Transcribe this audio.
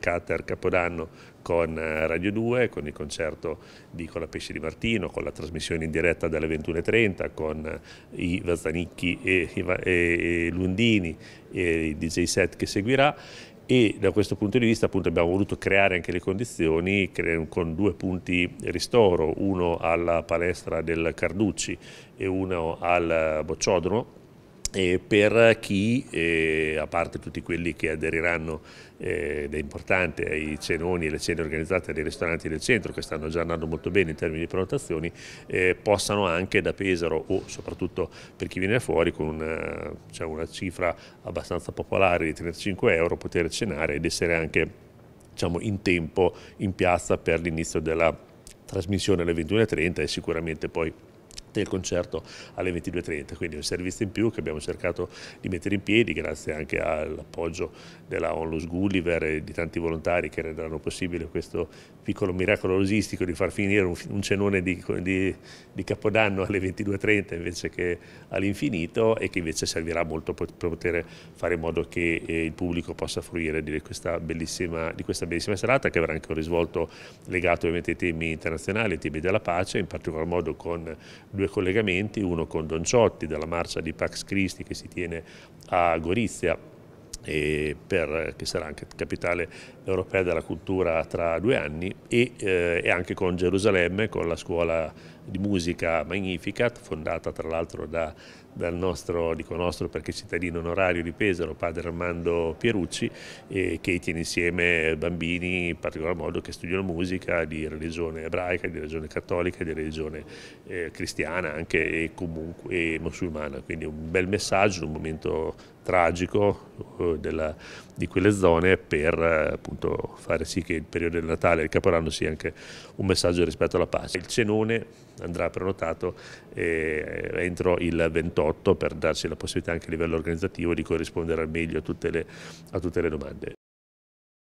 Cater Capodanno con eh, Radio 2, con il concerto di Cola Pesce di Martino, con la trasmissione in diretta dalle 21.30, con eh, i Vazzanicchi e, e, e Lundini e il DJ set che seguirà e da questo punto di vista appunto, abbiamo voluto creare anche le condizioni con due punti ristoro, uno alla palestra del Carducci e uno al eh, Bocciodromo e per chi, eh, a parte tutti quelli che aderiranno, eh, ed è importante, ai cenoni e le cene organizzate dai ristoranti del centro che stanno già andando molto bene in termini di prenotazioni, eh, possano anche da Pesaro o soprattutto per chi viene fuori con una, diciamo, una cifra abbastanza popolare di 35 euro poter cenare ed essere anche diciamo, in tempo in piazza per l'inizio della trasmissione alle 21.30 e sicuramente poi e il concerto alle 22.30, quindi un servizio in più che abbiamo cercato di mettere in piedi grazie anche all'appoggio della Onlus Gulliver e di tanti volontari che renderanno possibile questo piccolo miracolo logistico di far finire un, cenone di, di, di Capodanno alle 22.30 invece che all'infinito e che invece servirà molto per poter fare in modo che eh, il pubblico possa fruire di questa bellissima, di questa bellissima serata che avrà anche un risvolto legato ovviamente ai temi internazionali, ai temi della pace, in particolar modo con due due collegamenti, uno con Don Ciotti dalla marcia di Pax Christi che si tiene a Gorizia per, che sarà anche capitale europea della cultura tra due anni e, eh, e anche con Gerusalemme, con la scuola di musica Magnificat, fondata tra l'altro da, dal nostro, dico nostro perché cittadino onorario di Pesaro, padre Armando Pierucci, eh, che tiene insieme bambini in particolar modo che studiano musica di religione ebraica, di religione cattolica, di religione eh, cristiana anche e comunque e musulmana, quindi un bel messaggio, un momento tragico eh, della, di quelle zone per appunto, fare sì che il periodo del Natale e il Caporanno sia anche un messaggio rispetto alla pace. Il cenone andrà prenotato eh, entro il 28 per darci la possibilità anche a livello organizzativo di corrispondere al meglio a tutte le, a tutte le domande.